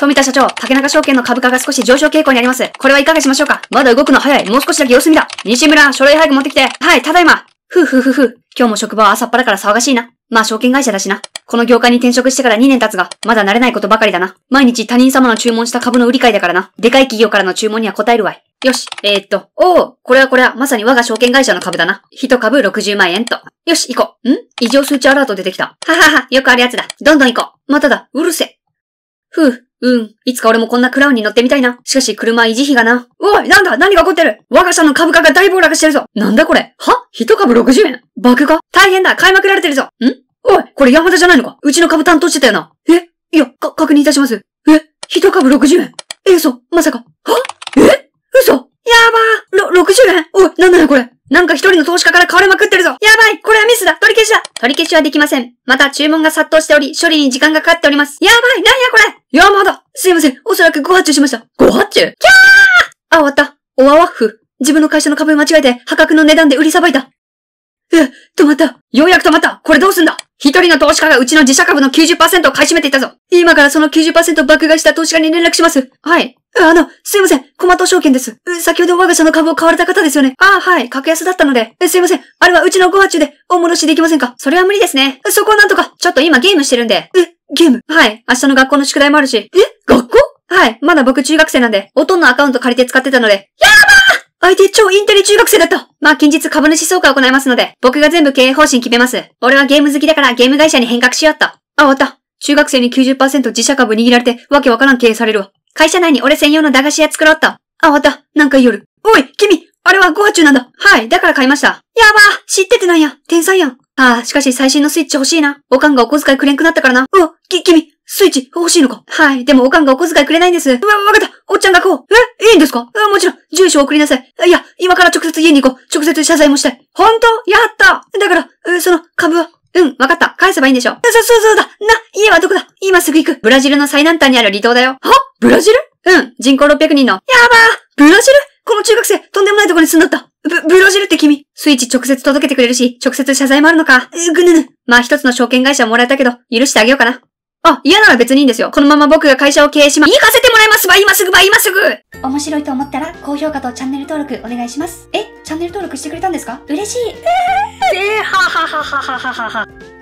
富田社長、竹中証券の株価が少し上昇傾向にあります。これはいかがしましょうかまだ動くの早い。もう少しだけ様子見だ。西村、書類早く持ってきて。はい、ただいま。ふうふうふうふう。今日も職場は朝っぱらから騒がしいな。まあ証券会社だしな。この業界に転職してから2年経つが、まだ慣れないことばかりだな。毎日他人様の注文した株の売り買いだからな。でかい企業からの注文には応えるわい。よし、えー、っと、おお、これはこれは、まさに我が証券会社の株だな。一株60万円と。よし、行こう。ん異常数値アラート出てきた。ははは、よくあるやつだ。どんどん行こう。まただ、うるせ。ふう、うん。いつか俺もこんなクラウンに乗ってみたいな。しかし車維持費がな。おいなんだ何が起こってる我が社の株価が大暴落してるぞなんだこれは一株60円バグか大変だ買いまくられてるぞんおいこれ山田じゃないのかうちの株担当してたよな。えいや、か、確認いたします。え一株60円え、嘘まさか。なんだよこれなんか一人の投資家から買われまくってるぞやばいこれはミスだ取り消しだ取り消しはできません。また注文が殺到しており、処理に時間がかかっております。やばいなんやこれやまだすいません。おそらくご発注しました。ご発注キャーあ、終わった。おわわッふ。自分の会社の株間違えて破格の値段で売りさばいた。え、止まった。ようやく止まった。これどうすんだ一人の投資家がうちの自社株の90%を買い占めていたぞ。今からその90%爆買いした投資家に連絡します。はい。あの、すいません、コマト証券です。先ほど我が社の株を買われた方ですよね。ああ、はい、格安だったので。すいません、あれはうちのご発注でお戻しできませんかそれは無理ですね。そこをなんとか、ちょっと今ゲームしてるんで。え、ゲームはい、明日の学校の宿題もあるし。え、学校はい、まだ僕中学生なんで、おとんのアカウント借りて使ってたので。やばー相手超インテリ中学生だったまあ、近日株主総会を行いますので、僕が全部経営方針決めます。俺はゲーム好きだからゲーム会社に変革しようっと。あ、終わった。中学生に90%自社株握られて、わけわからん経営されるわ。会社内に俺専用の駄菓子屋作ろうと。あ、終わった。なんか夜。おい、君あれはゴア中なんだ。はい、だから買いました。やば知っててなんや。天才やん。ああ、しかし最新のスイッチ欲しいな。おかんがお小遣いくれんくなったからな。うわ、き、君、スイッチ欲しいのかはい、でもおかんがお小遣いくれないんです。うわ、わかった。おっちゃんがこう。え、いいんですかもちろん、住所送りなさい。いや、今から直接家に行こう。直接謝罪もして。ほんとやっただから、その、株は。うん、わかった。返せばいいんでしょ。そ、そう、そうだ。な、はどこだ今すぐ行くブラジルの最南端にある離島だよ。はブラジルうん、人口600人の。やばーブラジルこの中学生、とんでもないとこに住んだった。ブ、ブラジルって君。スイッチ直接届けてくれるし、直接謝罪もあるのか。うぐぬぬ。まあ一つの証券会社もらえたけど、許してあげようかな。あ、嫌なら別にいいんですよ。このまま僕が会社を経営しま、行かせてもらいますば今すぐば今すぐ面白いと思ったら、高評価とチャンネル登録お願いします。え、チャンネル登録してくれたんですか嬉しい。えー、ははははははは。